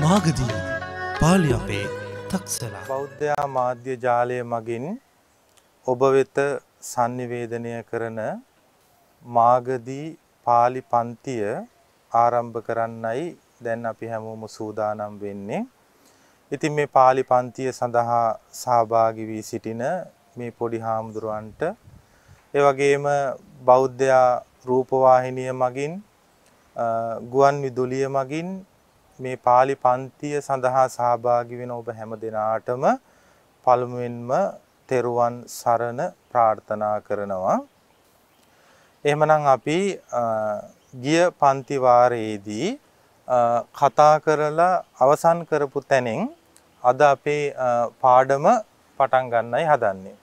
මාගදීදී පාලි අපේ තක්සලා බෞද්ධයා මාධ්‍ය ජාලය මගින් ඔබ වෙත sannivedanaya කරන මාගදී පාලි පන්තිය ආරම්භ කරන්නයි දැන් අපි හැමෝම සූදානම් වෙන්නේ. ඉතින් මේ පාලි පන්තිය සඳහා සහභාගී වී සිටින මේ පොඩි හාමුදුරුවන්ට ඒ වගේම බෞද්ධයා රූපවාහිනිය මගින් ගුවන් විදුලිය මගින් මේ pāli පන්තිය සඳහා සහභාගී වෙන ඔබ හැම දිනාටම පළමුවෙන්ම තෙරුවන් සරණ ප්‍රාර්ථනා කරනවා. එහෙමනම් අපි ගිය පන්ති වාරයේදී කතා කරලා අවසන් කරපු තැනින් අද අපේ පාඩම පටන් ගන්නයි හදන්නේ.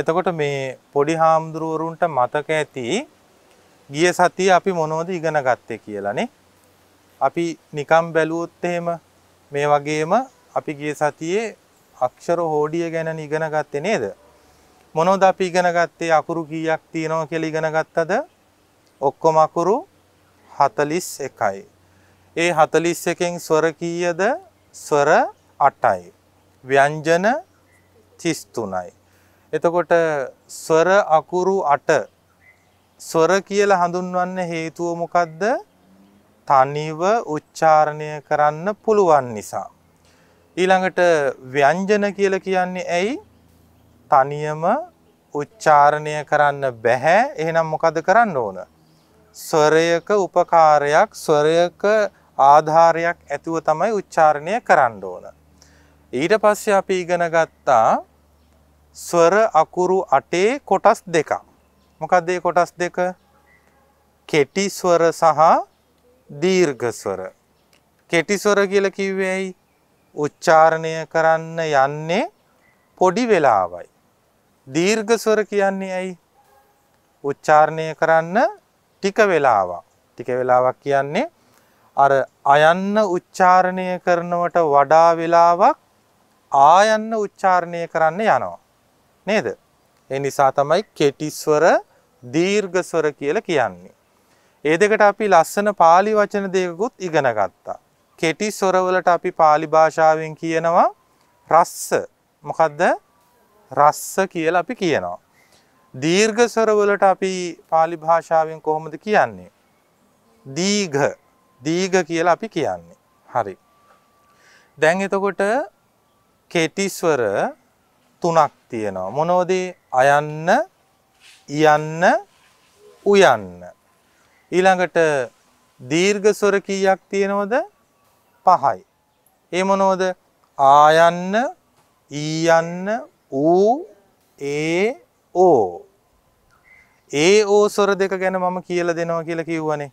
එතකොට මේ පොඩි හාමුදුරුවරුන්ට මතක ඇති ගිය සතිය අපි මොනවද ඉගෙන ගත්තේ කියලානේ. අපි නිකම් බැලුවොත් එහෙම මේ වගේම අපි ගිය සතියේ අක්ෂර හෝඩිය ගැන ඉගෙන ගත්තේ නේද? මොනවද අපි ඉගෙන ගත්තේ අකුරු කීයක් තියෙනවා කියලා ඉගෙන ගත්තද? ඔක්කොම අකුරු 41යි. ඒ 41කින් ස්වර කීයද? ස්වර 8යි. ව්‍යංජන 33යි. එතකොට ස්වර අකුරු 8 ස්වර කියලා හඳුන්වන්න හේතුව මොකද්ද? තනිව උච්චාරණය කරන්න පුළුවන් නිසා. ඊළඟට ව්‍යංජන කියලා කියන්නේ ඇයි? තනියම උච්චාරණය කරන්න බැහැ. එහෙනම් මොකද කරන්න ඕන? ස්වරයක උපකාරයක්, ස්වරයක ආධාරයක් ඇතුව තමයි උච්චාරණය කරන්න ඕන. ඊට පස්සේ අපි ඉගෙන ගත්තා ස්වර අකුරු 8 කොටස් දෙකක්. මොකක්ද මේ කොටස් දෙක? කෙටි ස්වර සහ දීර්ඝස්වර. කෙටිස්වර කියල කිව්වේ ඇයි උච්චාරණය කරන්න යන්නේ පොඩි වෙලාවයි. දීර්ඝස්වර කියන්නේ ඇයි උච්චාරණය කරන්න ටික වෙලාවක් ටික වෙලාවක් කියන්නේ අර අයන්න උච්චාරණය කරනවට වඩා වෙලාවක් ආයන්න උච්චාරණය කරන්න යනවා. නේද? ඒ නිසා තමයි කෙටිස්වර දීර්ඝස්වර කියලා කියන්නේ. ඒ දෙකට අපි ලස්සන පාලි වචන දෙකකුත් ඉගෙන ගත්තා. කෙටි ස්වරවලට අපි පාලි භාෂාවෙන් කියනවා රස්ස. මොකද්ද? රස්ස කියලා අපි කියනවා. දීර්ඝ ස්වරවලට අපි පාලි භාෂාවෙන් කොහොමද කියන්නේ? දීඝ. දීඝ කියලා අපි කියන්නේ. හරි. දැන් එතකොට කෙටි ස්වර තුනක් තියෙනවා. මොනවද? අයන්න, යන්න, උයන්න. ඊළඟට දීර්ඝ ස්වර කීයක් තියෙනවද? 5යි. ඒ මොනවද? ආයන්න, ඊයන්න, ඌ, ඒ, ඕ. ඒ ඕ ස්වර දෙක ගැන මම කියලා දෙනවා කියලා කිව්වනේ.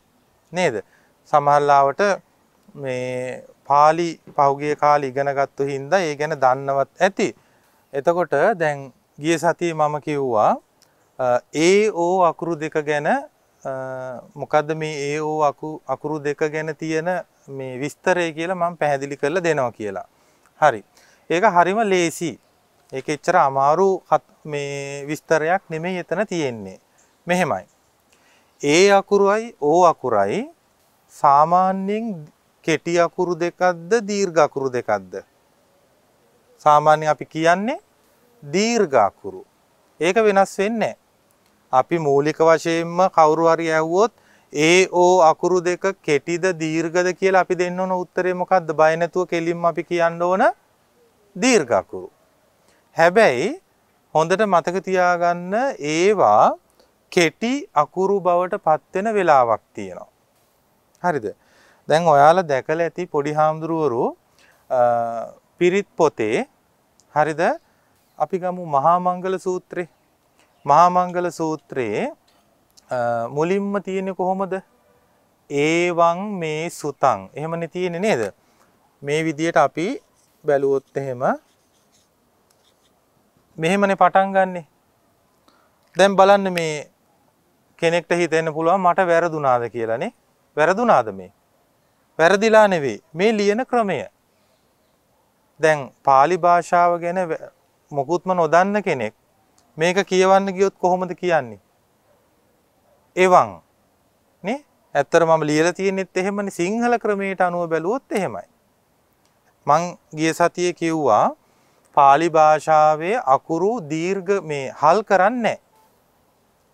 නේද? සමහරලාවට මේ පාලි පහුගිය කාලේ ඉගෙනගත්තු හින්දා ඒ ගැන දන්නවත් ඇති. එතකොට දැන් ගිය සතියේ මම කිව්වා ඒ ඕ අකුරු දෙක ගැන මොකද්ද මේ AO අකුරු දෙක ගැන තියෙන මේ විස්තරය කියලා මම පැහැදිලි කරලා දෙනවා කියලා. හරි. ඒක හරිම ලේසි. ඒක එච්චර අමාරු මේ විස්තරයක් නෙමෙයි එතන තියෙන්නේ. මෙහෙමයි. A අකුරයි O අකුරයි සාමාන්‍යයෙන් කෙටි අකුරු දෙකක්ද දීර්ඝ අකුරු දෙකක්ද? සාමාන්‍යයෙන් අපි කියන්නේ දීර්ඝ අකුරු. ඒක වෙනස් වෙන්නේ නැහැ. අපි මූලික වශයෙන්ම කවුරු හරි ඇහුවොත් ඒ ඕ අකුරු දෙක කෙටිද දීර්ඝද කියලා අපි දෙන්න ඕන උත්තරේ මොකද්ද? බය නැතුව කෙලින්ම අපි කියන්න ඕන දීර්ඝ අකුරු. හැබැයි හොඳට මතක තියාගන්න ඒවා කෙටි අකුරු බවට පත් වෙන වෙලාවක් තියෙනවා. හරිද? දැන් ඔයාලා දැකලා ඇති පොඩි හාමුදුරුවරු පිරිත් පොතේ හරිද? අපි ගමු මහා මංගල සූත්‍රේ මහාමංගල සූත්‍රයේ මුලින්ම තියෙන්නේ කොහොමද? ඒවං මේ සුතං. එහෙමනේ තියෙන්නේ නේද? මේ විදියට අපි බැලුවොත් එහෙම මෙහෙමනේ පටන් ගන්නෙ. දැන් බලන්න මේ කෙනෙක්ට හිතෙන්න පුළුවන් මට වැරදුනාද කියලානේ. වැරදුනාද මේ? වැරදිලා නෙවෙයි. මේ ලියන ක්‍රමය. දැන් pāli භාෂාව ගැන මොකුත්ම නොදන්න කෙනෙක් මේක කියවන්න ගියොත් කොහොමද කියන්නේ? එවන් නේ? ඇත්තට මම ලියලා තියෙනෙත් එහෙමනේ සිංහල ක්‍රමයට අනුව බැලුවොත් එහෙමයි. මං ගිය සතියේ කිව්වා pāli භාෂාවේ අකුරු දීර්ඝ මේ හල් කරන්නේ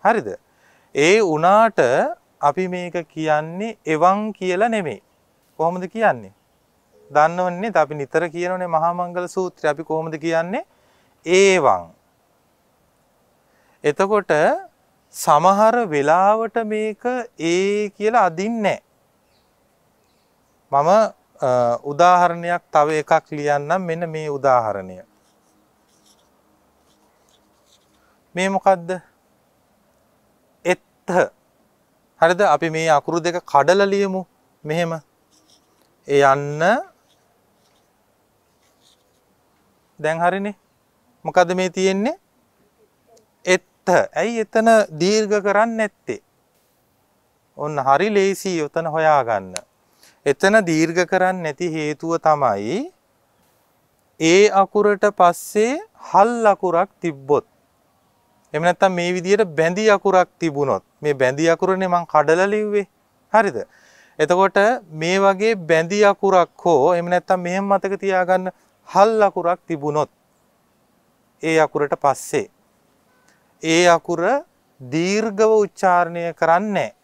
හරිද? ඒ උනාට අපි මේක කියන්නේ එවන් කියලා නෙමෙයි. කොහොමද කියන්නේ? දන්නවන්නේ අපි නිතර කියනනේ මහා මංගල සූත්‍රය අපි කොහොමද කියන්නේ? ඒවන් එතකොට සමහර වෙලාවට මේක ඒ කියලා අදින්නේ මම උදාහරණයක් තව එකක් ලියන්නම් මෙන්න මේ උදාහරණය. මේ මොකක්ද? එත්හ. හරිද? අපි මේ අකුරු දෙක කඩලා ලියමු. මෙහෙම. ඒ යන්න දැන් හරිනේ. මොකද මේ තියෙන්නේ? ඇත්ත ඇයි එතන දීර්ඝ කරන්න ඇත්තේ ඔන්න හරි ලේසි යොතන හොයාගන්න එතන දීර්ඝ කරන්න නැති හේතුව තමයි ඒ අකුරට පස්සේ හල් අකුරක් තිබ්බොත් එහෙම නැත්නම් මේ විදිහට බැඳි අකුරක් තිබුණොත් මේ බැඳි අකුරනේ මං කඩලා ලිව්වේ හරිද එතකොට මේ වගේ බැඳි අකුරක් හෝ එහෙම නැත්නම් මෙහෙම මතක තියාගන්න හල් අකුරක් තිබුණොත් ඒ අකුරට පස්සේ ඒ අකුර දීර්ඝව උච්චාරණය කරන්නේ.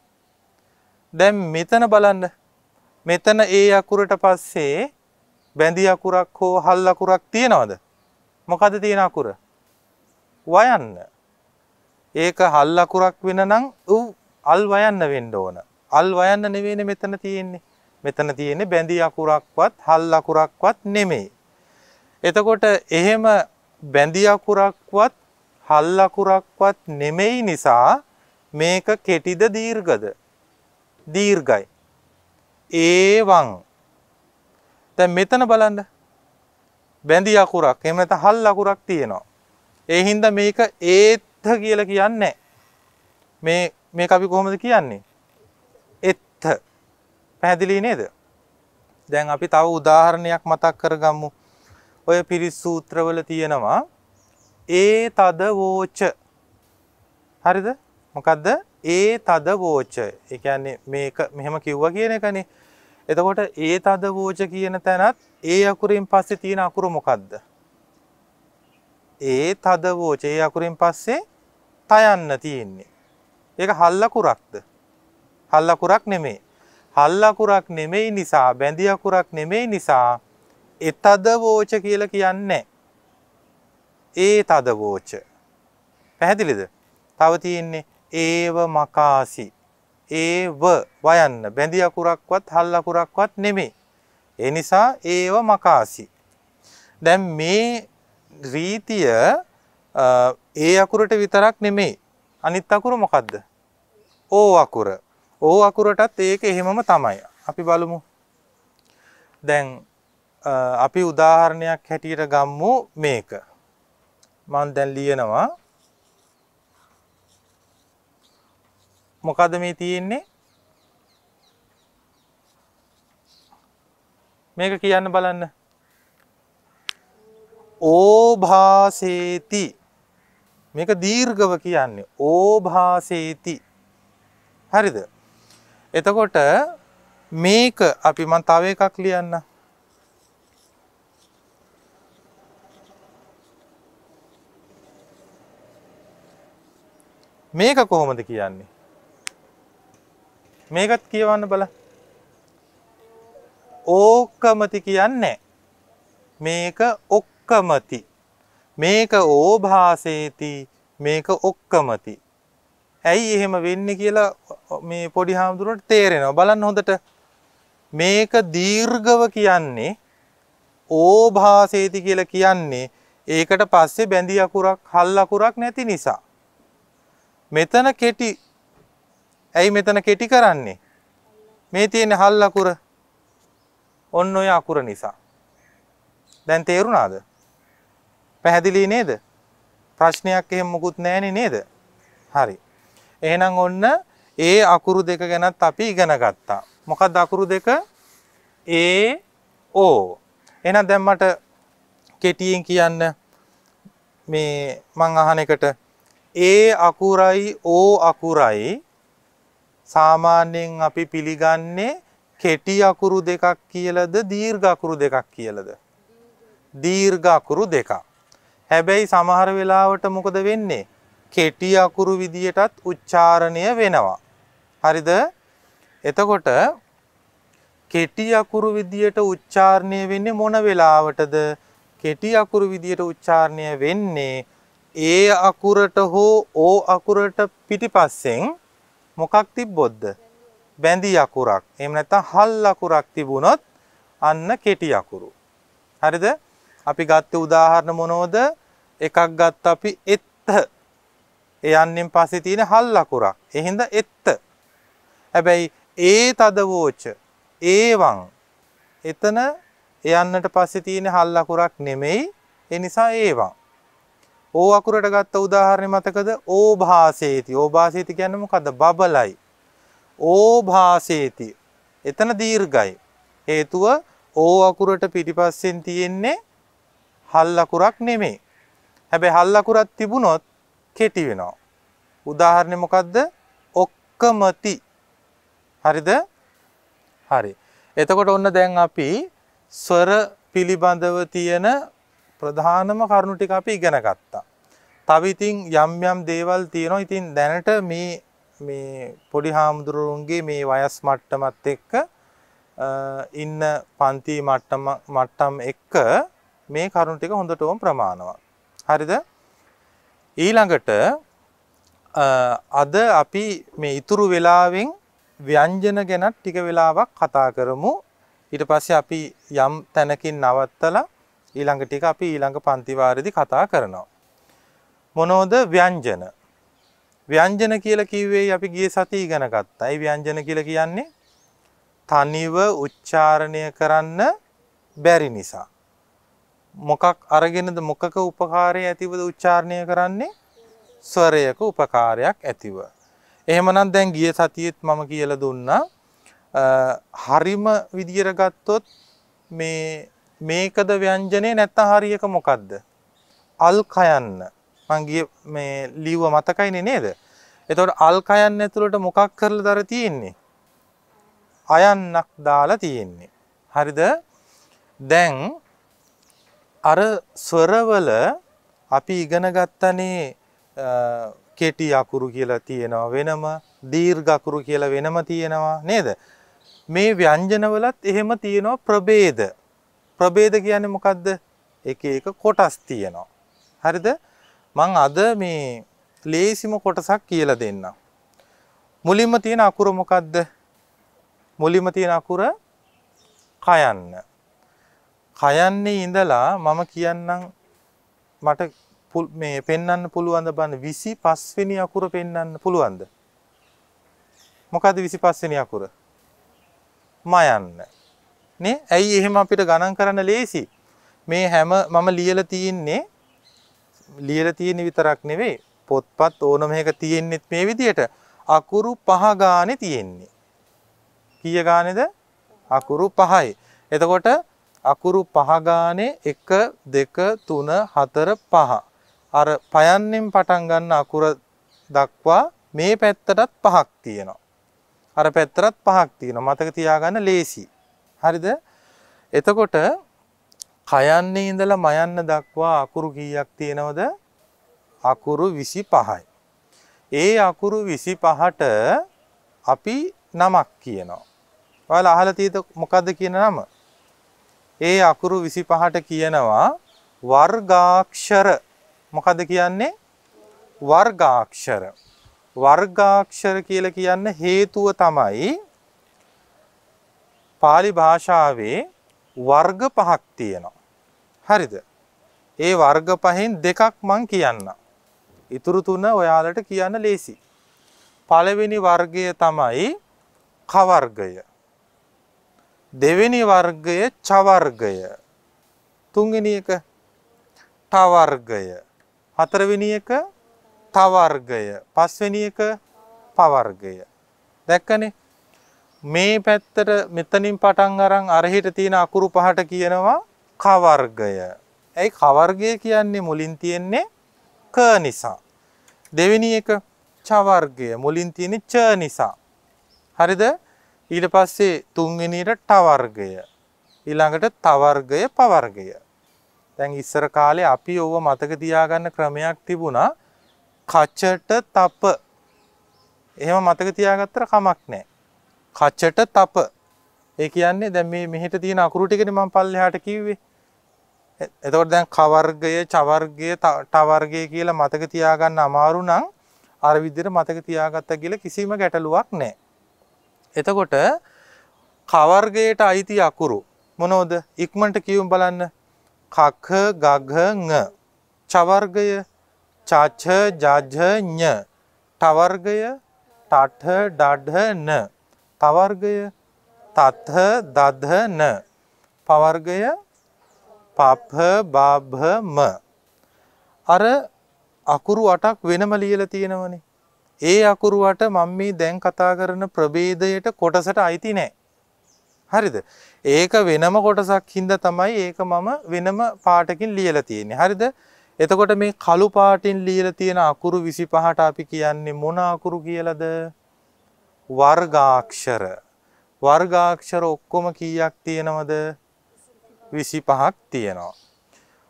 දැන් මෙතන බලන්න. මෙතන ඒ අකුරට පස්සේ බැඳි අකුරක් හෝ හල් අකුරක් තියෙනවද? මොකද තියෙන අකුර? වයන්න. ඒක හල් අකුරක් වෙන නම් උව් අල් වයන්න වෙන්න ඕන. අල් වයන්න නෙවෙයිනේ මෙතන තියෙන්නේ. මෙතන තියෙන්නේ බැඳි අකුරක්වත් හල් අකුරක්වත් නෙමෙයි. එතකොට එහෙම බැඳි අකුරක්වත් හල් අකුරක්වත් නෙමෙයි නිසා මේක කෙටිද දීර්ඝද? දීර්ඝයි. ඒවං. දැන් මෙතන බලන්න. බැඳි අකුරක් එහෙම නැත්නම් හල් අකුරක් තියෙනවා. ඒ හින්දා මේක ඒත්ත කියලා කියන්නේ මේ මේක අපි කොහොමද කියන්නේ? එත්ත. පැහැදිලි නේද? දැන් අපි තව උදාහරණයක් මතක් කරගමු. ඔය පිරිස් සූත්‍රවල තියෙනවා ඒ තද වෝච හරිද මොකක්ද ඒ තද වෝච එකන්නේ මේක මෙහෙම කිව්ව කියන එකනේ එතකොට ඒ තද වෝච කියන තැනත් ඒ අකුරින් පස්සේ තියෙන අකුරු මොකක්ද ඒ තද වෝච ඒ අකුරින් පස්සේ තයන්න තියෙන්නේ ඒක හල්ලකුරක්ද හල්ලකුරක් නෙමේ හල්ලකුරක් නෙමෙයි නිසා බැඳි අකුරක් නෙමෙයි නිසා එතද වෝච කියලා කියන්නේ ඒ තදවෝච. පැහැදිලිද තව තියෙන්නේ ඒව මකාසි ඒව වයන්න බැඳි අකුරක්වත් හල් අකුරක්වත් නෙමේ. ඒ නිසා ඒව මකාසි. දැන් මේ රීතිය ඒ අකුරට විතරක් නෙමේ. අනිත් අකුර මොකද්ද? ඕ අකුර. ඕ අකුරටත් ඒක එහෙමම තමයි. අපි බලමු. දැන් අපි උදාහරණයක් හැටියට ගම්මු මේක. මම දැන් ලියනවා මොකද මේ තියෙන්නේ මේක කියන්න බලන්න ඕභාසේති මේක දීර්ඝව කියන්නේ ඕභාසේති හරිද එතකොට මේක අපි මන් තව එකක් ලියන්න මේක කොහොමද කියන්නේ. මේකත් කියවන්න බල ඕකමති කියන්නේ මේක ඔක්කමති මේක ඕභාසේති මේක ඔක්කමති ඇයි එහෙම වෙන්න කියලා මේ පොඩි හාමුදුරුවට තේරෙනවා බලන්න හොඳට මේක දීර්ගව කියන්නේ ඕභාසේති කියලා කියන්නේ ඒකට පස්සේ බැඳි අකුරක් හල් අකුරක් නැති නිසා මෙතන කෙටි ඇයි මෙතන කෙටි කරන්නේ මේ තියෙන හල් අකුර ඔන්න ඔය අකුර නිසා දැන් තේරුණාද පැහැදිලි නේද ප්‍රශ්නයක් එහෙම මොකුත් නැහෙනේ නේද හරි එහෙනම් ඔන්න ඒ අකුරු දෙක ගැනත් අපි ඉගෙන ගත්තා මොකක්ද අකුරු දෙක ඒ ඕ එහෙනම් දැන් මට කෙටියෙන් කියන්න මේ මං අහන එකට ඒ අකුරයි ඕ අකුරයි සාමාන්‍යයෙන් අපි පිළිගන්නේ කෙටි අකුරු දෙකක් කියලද දීර්ඝ අකුරු දෙකක් කියලද දීර්ඝ අකුරු දෙකක් හැබැයි සමහර වෙලාවට මොකද වෙන්නේ කෙටි අකුරු විදියටත් උච්චාරණය වෙනවා හරිද එතකොට කෙටි අකුරු විදියට උච්චාරණය වෙන්නේ මොන වෙලාවටද කෙටි අකුරු විදියට උච්චාරණය වෙන්නේ ඒ අකුරට හෝ ඕ අකුරට පිටිපස්සෙන් මොකක් තිබ්බොද්ද? බැඳි අකුරක්. එහෙම නැත්නම් හල් අකුරක් තිබුණොත් අන්න කෙටි අකුරු. හරිද? අපි ගත්තේ උදාහරණ මොනවද? එකක් ගත්ත අපි එත්. ඒ යන්නෙන් පස්සේ තියෙන හල් අකුරක්. එහෙනම් එත්. හැබැයි ඒ තදවෝච ඒවං එතන යන්නට පස්සේ තියෙන හල් අකුරක් නෙමෙයි. ඒ නිසා ඒවං ඕ අකුරට ගත්ත උදාහරණය මතකද ඕභාසේති ඕභාසේති කියන්නේ මොකද්ද බබලයි ඕභාසේති එතන දීර්ඝයි හේතුව ඕ අකුරට පිටිපස්සෙන් තියෙන්නේ හල් අකුරක් නෙමෙයි හැබැයි හල් අකුරක් තිබුණොත් කෙටි වෙනවා උදාහරණය මොකද්ද ඔක්කමති හරිද හරි එතකොට ඔන්න දැන් අපි ස්වර පිළිබඳව තියෙන ප්‍රධානම කරුණු ටික අපි ඉගෙන ගත්තා. තව ඉතින් යම් යම් දේවල් තියෙනවා. ඉතින් දැනට මේ මේ පොඩි හාමුදුරුවන්ගේ මේ වයස් මට්ටමත් එක්ක ඉන්න පන්ති මට්ටම මට්ටම් එක්ක මේ කරුණු ටික හොඳටම ප්‍රමාණවත්. හරිද? ඊළඟට අද අපි මේ ඉතුරු වෙලාවෙන් ව්‍යංජන ගැනත් ටික වෙලාවක් කතා කරමු. ඊට පස්සේ අපි යම් තැනකින් නවත්තලා ඊළඟ ටික අපි ඊළඟ පන්ති වාරෙදි කතා කරනවා. මොනෝද ව්‍යංජන? ව්‍යංජන කියලා කිව්වේ අපි ගිය සතිය ඉගෙන ගත්තා. ඒ ව්‍යංජන කියලා කියන්නේ තනිව උච්චාරණය කරන්න බැරි නිසා. මොකක් අරගෙනද මොකක උපකාරය ඇතිවද උච්චාරණය කරන්නේ ස්වරයක උපකාරයක් ඇතිව. එහෙමනම් දැන් ගිය සතියෙත් මම කියලා දුන්නා හරිම විදියට ගත්තොත් මේ මේකද ව්‍යංජනේ නැත්නම් හරියක මොකද්ද? අල් කයන්න. මං ගිය මේ ලිව්ව මතකයිනේ නේද? එතකොට අල් කයන්න ඇතුළට මොකක් කරලා දර තියෙන්නේ? අයන්නක් දාලා තියෙන්නේ. හරිද? දැන් අර ස්වරවල අපි ඉගෙන ගත්තනේ කෙටි අකුරු කියලා තියෙනවා වෙනම දීර්ඝ අකුරු කියලා වෙනම තියෙනවා නේද මේ ව්‍යංජනවලත් එහෙම තියෙනවා ප්‍රභේද ප්‍රභේද කියන්නේ මොකද්ද? එක එක කොටස් තියෙනවා. හරිද? මං අද මේ ලේසිම කොටසක් කියලා දෙන්නම්. මුලින්ම තියෙන අකුර මොකද්ද? මුලින්ම තියෙන අකුර කයන්න. කයන්නේ ඉඳලා මම කියන්නම් මට මේ පෙන්වන්න පුළුවන්ද බන්න 25 වෙනි අකුර පෙන්වන්න පුළුවන්ද? මොකද්ද 25 වෙනි අකුර? මයන්න. නේ ඇයි එහෙම අපිට ගණන් කරන්න ලේසි මේ හැම මම ලියලා තියෙන්නේ ලියලා තියෙන විතරක් නෙවෙයි පොත්පත් ඕනම එක තියෙන්නෙත් මේ විදියට අකුරු පහ ගානේ තියෙන්නේ කීය ගානේද අකුරු පහයි එතකොට අකුරු පහ ගානේ 1 2 3 4 5 අර පයන්නෙන් පටන් ගන්න අකුර දක්වා මේ පැත්තටත් පහක් තියෙනවා අර පැත්තටත් පහක් තියෙනවා මතක තියාගන්න ලේසියි හරිද? එතකොට කයන්නේ ඉඳලා මයන්න දක්වා අකුරු කීයක් තියෙනවද? අකුරු 25යි. ඒ අකුරු 25ට අපි නමක් කියනවා. ඔයාලා අහලා තියෙද මොකද්ද කියන නම? ඒ අකුරු 25ට කියනවා වර්ගාක්ෂර. මොකද්ද කියන්නේ? වර්ගාක්ෂර. වර්ගාක්ෂර කියලා කියන්න හේතුව තමයි පාලි භාෂාවේ වර්ග පහක් තියෙනවා. හරිද? ඒ වර්ග පහෙන් දෙකක් මං කියන්න. ඉතුරු තුන ඔයාලට කියන්න ලේසි. පළවෙනි වර්ගය තමයි කවර්ගය. දෙවෙනි වර්ගය චවර්ගය. තුන්වෙනි එක ටවර්ගය. හතරවෙනි එක තවර්ගය. පස්වෙනි එක පවර්ගය. දැක්කනේ? මේ පැත්තට මෙතනින් පටන් අරන් අරහිට තියෙන අකුරු පහට කියනවා කවර්ගය. ඇයි කවර්ගය කියන්නේ මුලින් තියෙන්නේ ක නිසා. දෙවෙනි එක චවර්ගය මුලින් තියෙන ච නිසා. හරිද? ඊට පස්සේ තුන්වෙනියට ටවර්ගය. ඊළඟට තවර්ගය පවර්ගය. දැන් ඉස්සර කාලේ අපි ඕව මතක තියාගන්න ක්‍රමයක් තිබුණා. කචට තප. එහෙම මතක තියාගත්තට කමක් නැහැ. කච්චට තප. ඒ කියන්නේ දැන් මේ මෙහෙට තියෙන අකුරු ටිකනේ මම පල්ලෙහාට කිව්වේ. එතකොට දැන් කවර්ගය, චවර්ගය, ටවර්ගය කියලා මතක තියාගන්න අමාරු නම් අර විදිහට මතක තියාගත්තා කියලා කිසිම ගැටලුවක් නැහැ. එතකොට කවර්ගයට අයිති අකුරු මොනෝද ඉක්මට කියවම් බලන්න කක්හ ගග චවර්ගය චාච ජජ ඥ ටවර්ගය ටට ඩඩ න පවර්ගය තත්හ දදන පවර්ගය පප්හ බාභම අර අකුරු අටක් වෙනම ලියල තියෙනවනේ ඒ අකුරුවට මම මේ දැන් කතා කරන ප්‍රභේදයට කොටසට අයිති නෑ හරිද ඒක වෙනම කොටසක් හින්දා තමයි ඒක මම වෙනම පාටකින් ලියලා තියෙන්නේ හරිද එතකොට මේ කළු පාටින් ලියලා තියෙන අකුරු 25ට අපි කියන්නේ මොන අකුරු කියලාද වර්ගාක්ෂර වර්ගාක්ෂර ඔක්කොම කීයක් තියෙනවද 25ක් තියෙනවා.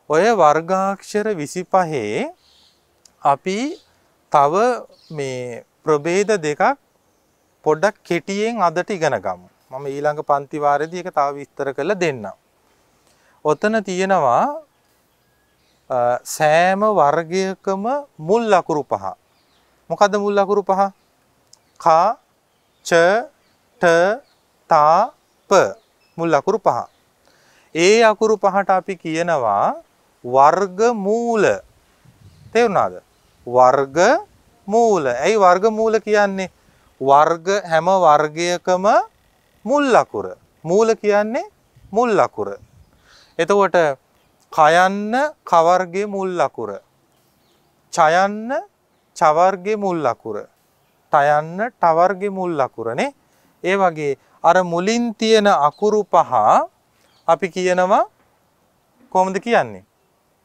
ඔය වර්ගාක්ෂර 25 අපි තව මේ ප්‍රභේද දෙකක් පොඩ්ඩක් කෙටියෙන් අදට ඉගෙන ගමු. මම ඊළඟ පන්ති වාරයේදී ඒක තව විස්තර කරලා දෙන්නම්. ඔතන තියෙනවා සෑම වර්ගයකම මුල් අකුරු පහ. මොකද මුල් අකුරු පහ? කා ච ට තා ප මුල් අකුරු පහ. ඒ අකුරු පහට අපි කියනවා වර්ග මූල. තේරුණාද? වර්ග මූල. ඇයි වර්ග මූල කියන්නේ? වර්ග හැම වර්ගයකම මුල් අකුර. මූල කියන්නේ මුල් අකුර. එතකොට කයන්න කවර්ගේ මුල් අකුර. චයන්න චවර්ගේ මුල් අකුර. යන්න ටවර්ගේ මුල් අකුරනේ. ඒ වගේ අර මුලින් තියෙන අකුරු පහ අපි කියනවා කොහොමද කියන්නේ?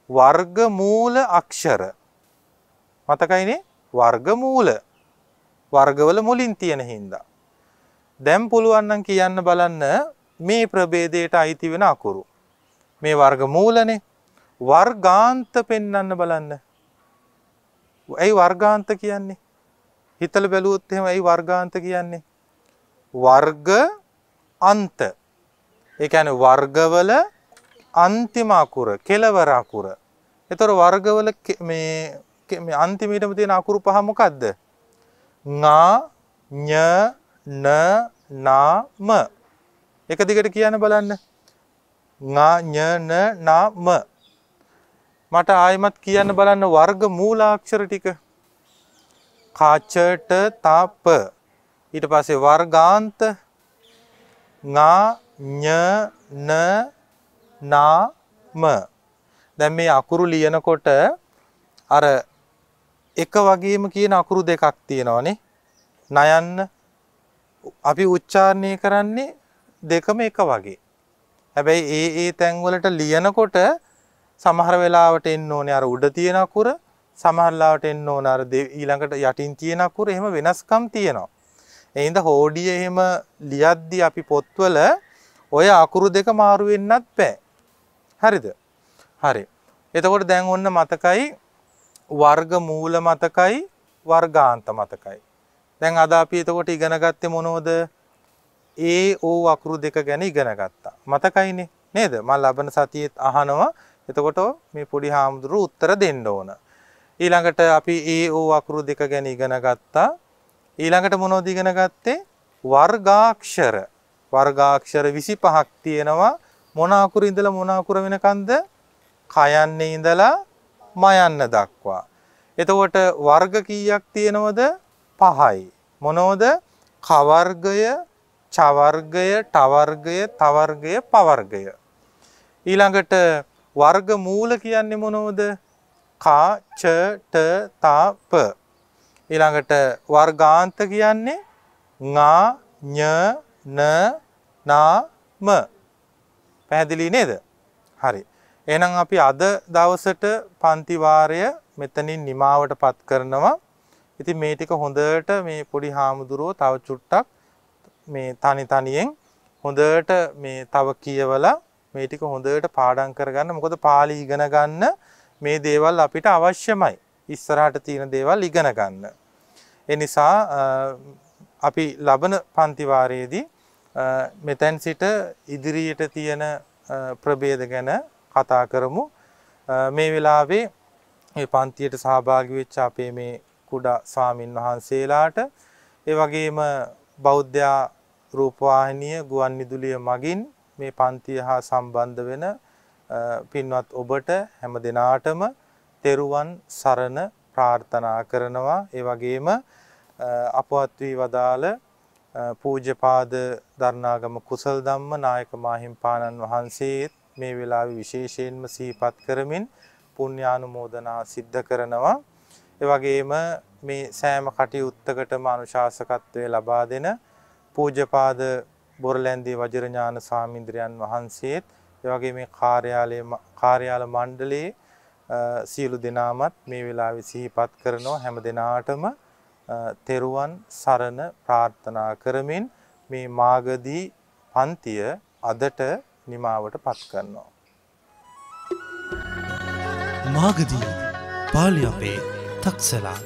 වර්ගමූල අක්ෂර. මතකයිනේ? වර්ගමූල. වර්ගවල මුලින් තියෙන හින්දා. දැන් පුළුවන් නම් කියන්න බලන්න මේ ප්‍රභේදයට අයිති වෙන අකුරු. මේ වර්ගමූලනේ. වර්ගාන්ත පෙන්වන්න බලන්න. ඇයි වර්ගාන්ත කියන්නේ? හිතල බැලුවොත් එහෙම ඇයි වර්ගාන්ත කියන්නේ? වර්ග අන්ත. ඒ කියන්නේ වර්ගවල අන්තිම අකුර, කෙලවර අකුර. ඒතර වර්ගවල මේ මේ අන්තිමේටම තියෙන අකුරු පහ මොකද්ද? නා, ඤ, න, නා, ම. එක දිගට කියන්න බලන්න. නා, ඤ, න, නා, ම. මට ආයෙමත් කියන්න බලන්න වර්ග මූලාක්ෂර ටික. කාචට තාප ඊට පස්සේ වර්ගාන්ත නාම දැන් මේ අකුරු ලියනකොට අර එක වගේම කියන අකුරු දෙකක් තියෙනවානේ නයන්න අපි උච්චාරණය කරන්නේ දෙකම එක වගේ හැබැයි ඒ ඒ තැන්වලට ලියනකොට සමහර වෙලාවට එන්න ඕනේ අර උඩ තියෙන අකුර සමහරලාට එන්න ඕන අර ඊළඟට යටින් තියෙන අකුර එහෙම වෙනස්කම් තියෙනවා. එහෙනම් හෝඩිය එහෙම ලියද්දි අපි පොත්වල ඔය අකුරු දෙක මාරු වෙන්නත් බෑ. හරිද? හරි. එතකොට දැන් ඔන්න මතකයි වර්ග මූල මතකයි වර්ගාන්ත මතකයි. දැන් අද අපි එතකොට ඉගෙන ගත්තේ මොනවද? ඒ ඕ අකුරු දෙක ගැන ඉගෙන ගත්තා. මතකයිනේ නේද? මම ලබන සතියේත් අහනවා. එතකොට මේ පොඩි හාමුදුරුවෝ උත්තර දෙන්න ඕන. ඊළඟට අපි ඒ e ඕ අකුරු දෙක ගැන ඉගෙන ගත්තා. ඊළඟට මොනවද ඉගෙන ගත්තේ? වර්ගාක්ෂර. වර්ගාක්ෂර 25ක් තියෙනවා. මොන අකුරු ඉඳලා මොන අකුර වෙනකන්ද? කයන්නේ ඉඳලා මයන්න දක්වා. එතකොට වර්ග කීයක් තියෙනවද? 5යි. මොනවද? ක වර්ගය, ච වර්ගය, ට වර්ගය, ත වර්ගය, ප වර්ගය. ඊළඟට වර්ග මූල කියන්නේ මොනවද? කා ච ට තා ප ඊළඟට වර්ගාන්ත කියන්නේ නා ඤ න නා ම පැහැදිලි නේද හරි එහෙනම් අපි අද දවසට පන්ති වාරය මෙතනින් නිමාවටපත් කරනවා ඉතින් මේ ටික හොඳට මේ පොඩි හාමුදුරුව තව චුට්ටක් මේ තනි තනියෙන් හොඳට මේ තව කියවලා මේ ටික හොඳට පාඩම් කරගන්න මොකද පාලි ඉගෙන ගන්න මේ දේවල් අපිට අවශ්‍යමයි ඉස්සරහට තියෙන දේවල් ඉගෙන ගන්න. ඒ නිසා අපි ලබන පන්ති වාරයේදී මෙතෙන් සිට ඉදිරියට තියෙන ප්‍රභේද ගැන කතා කරමු. මේ වෙලාවේ මේ පන්තියට සහභාගි වෙච්ච අපේ මේ කුඩා ස්වාමින් වහන්සේලාට ඒ වගේම බෞද්ධ රූපවාහිනිය ගුවන් විදුලිය මගින් මේ පන්තිය හා සම්බන්ධ වෙන පින්වත් ඔබට හැම දිනාටම තෙරුවන් සරණ ප්‍රාර්ථනා කරනවා. ඒ වගේම අපවත් වී වදාළ පූජ්‍යපාද ධර්ණාගම කුසල් ධම්ම නායක මාහිම්පාණන් වහන්සේත් මේ වෙලාවේ විශේෂයෙන්ම සිහිපත් කරමින් පුණ්‍යානුමෝදනා සිද්ධ කරනවා. ඒ වගේම මේ සෑම කටයුත්තකටම අනුශාසකත්වය ලබා දෙන පූජ්‍යපාද බොරලැන්දේ වජිරඥාන සාමින්ද්‍රයන් වහන්සේත් ඒ වගේ මේ කාර්යාලයේ කාර්යාල මණ්ඩලයේ සියලු දෙනාමත් මේ වෙලාවේ සිහිපත් කරනවා හැම දිනාටම තෙරුවන් සරණ ප්‍රාර්ථනා කරමින් මේ මාගදී පන්තිය අදට නිමාවටපත් කරනවා. මාගදී පාලි අපේ තක්සලා